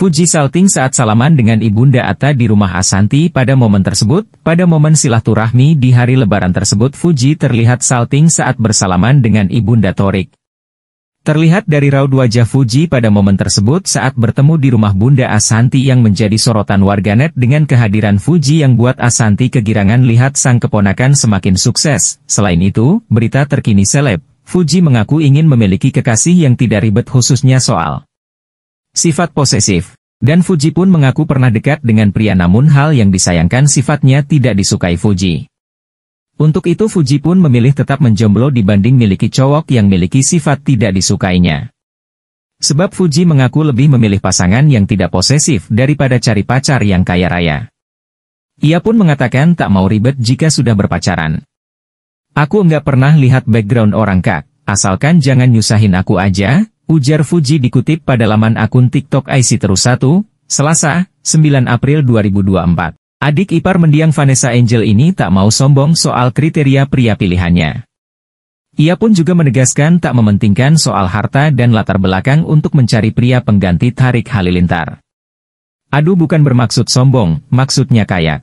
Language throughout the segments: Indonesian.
Fuji salting saat salaman dengan Ibunda Atta di rumah Asanti pada momen tersebut. Pada momen silaturahmi di hari lebaran tersebut Fuji terlihat salting saat bersalaman dengan Ibunda Torik. Terlihat dari raut wajah Fuji pada momen tersebut saat bertemu di rumah Bunda Asanti yang menjadi sorotan warganet dengan kehadiran Fuji yang buat Asanti kegirangan lihat sang keponakan semakin sukses. Selain itu, berita terkini seleb, Fuji mengaku ingin memiliki kekasih yang tidak ribet khususnya soal sifat posesif. Dan Fuji pun mengaku pernah dekat dengan pria namun hal yang disayangkan sifatnya tidak disukai Fuji. Untuk itu Fuji pun memilih tetap menjomblo dibanding miliki cowok yang miliki sifat tidak disukainya. Sebab Fuji mengaku lebih memilih pasangan yang tidak posesif daripada cari pacar yang kaya raya. Ia pun mengatakan tak mau ribet jika sudah berpacaran. Aku nggak pernah lihat background orang kak, asalkan jangan nyusahin aku aja, Ujar Fuji dikutip pada laman akun TikTok IC Terus 1, Selasa, 9 April 2024. Adik ipar mendiang Vanessa Angel ini tak mau sombong soal kriteria pria pilihannya. Ia pun juga menegaskan tak mementingkan soal harta dan latar belakang untuk mencari pria pengganti Tarik Halilintar. Aduh bukan bermaksud sombong, maksudnya kayak.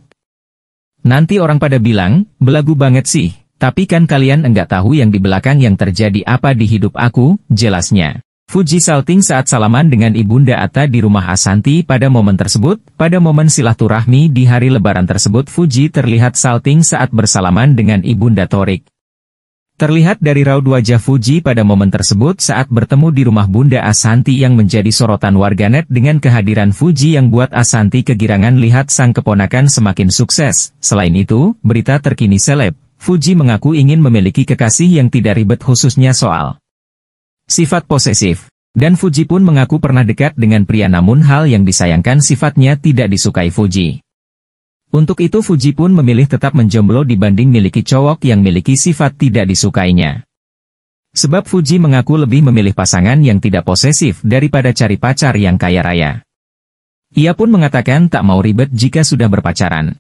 Nanti orang pada bilang, belagu banget sih, tapi kan kalian enggak tahu yang di belakang yang terjadi apa di hidup aku, jelasnya. Fuji Salting saat salaman dengan Ibunda Atta di rumah Asanti pada momen tersebut, pada momen silaturahmi di hari lebaran tersebut Fuji terlihat salting saat bersalaman dengan Ibunda Torik. Terlihat dari raut wajah Fuji pada momen tersebut saat bertemu di rumah Bunda Asanti yang menjadi sorotan warganet dengan kehadiran Fuji yang buat Asanti kegirangan lihat sang keponakan semakin sukses. Selain itu, berita terkini seleb, Fuji mengaku ingin memiliki kekasih yang tidak ribet khususnya soal Sifat posesif. Dan Fuji pun mengaku pernah dekat dengan pria namun hal yang disayangkan sifatnya tidak disukai Fuji. Untuk itu Fuji pun memilih tetap menjomblo dibanding miliki cowok yang miliki sifat tidak disukainya. Sebab Fuji mengaku lebih memilih pasangan yang tidak posesif daripada cari pacar yang kaya raya. Ia pun mengatakan tak mau ribet jika sudah berpacaran.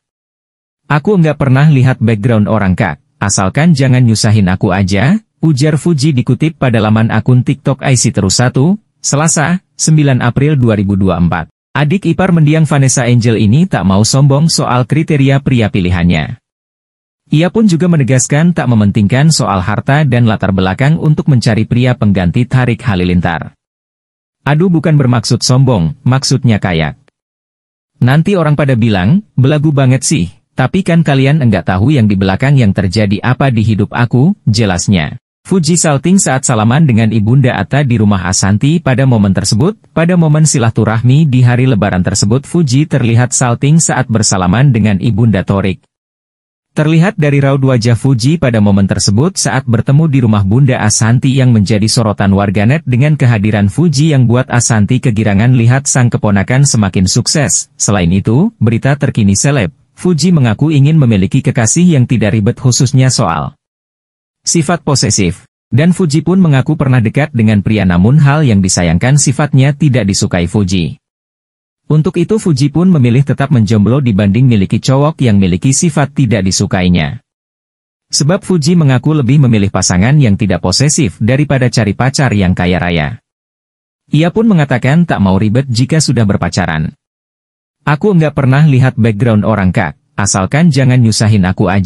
Aku nggak pernah lihat background orang kak, asalkan jangan nyusahin aku aja, Ujar Fuji dikutip pada laman akun TikTok IC Terus 1, Selasa, 9 April 2024. Adik ipar mendiang Vanessa Angel ini tak mau sombong soal kriteria pria pilihannya. Ia pun juga menegaskan tak mementingkan soal harta dan latar belakang untuk mencari pria pengganti Tarik Halilintar. Aduh bukan bermaksud sombong, maksudnya kayak. Nanti orang pada bilang, belagu banget sih, tapi kan kalian enggak tahu yang di belakang yang terjadi apa di hidup aku, jelasnya. Fuji salting saat salaman dengan Ibunda Atta di rumah Asanti pada momen tersebut. Pada momen silaturahmi di hari lebaran tersebut Fuji terlihat salting saat bersalaman dengan Ibunda Torik. Terlihat dari raut wajah Fuji pada momen tersebut saat bertemu di rumah Bunda Asanti yang menjadi sorotan warganet dengan kehadiran Fuji yang buat Asanti kegirangan lihat sang keponakan semakin sukses. Selain itu, berita terkini seleb, Fuji mengaku ingin memiliki kekasih yang tidak ribet khususnya soal sifat posesif. Dan Fuji pun mengaku pernah dekat dengan pria namun hal yang disayangkan sifatnya tidak disukai Fuji. Untuk itu Fuji pun memilih tetap menjomblo dibanding miliki cowok yang miliki sifat tidak disukainya. Sebab Fuji mengaku lebih memilih pasangan yang tidak posesif daripada cari pacar yang kaya raya. Ia pun mengatakan tak mau ribet jika sudah berpacaran. Aku nggak pernah lihat background orang kak, asalkan jangan nyusahin aku aja.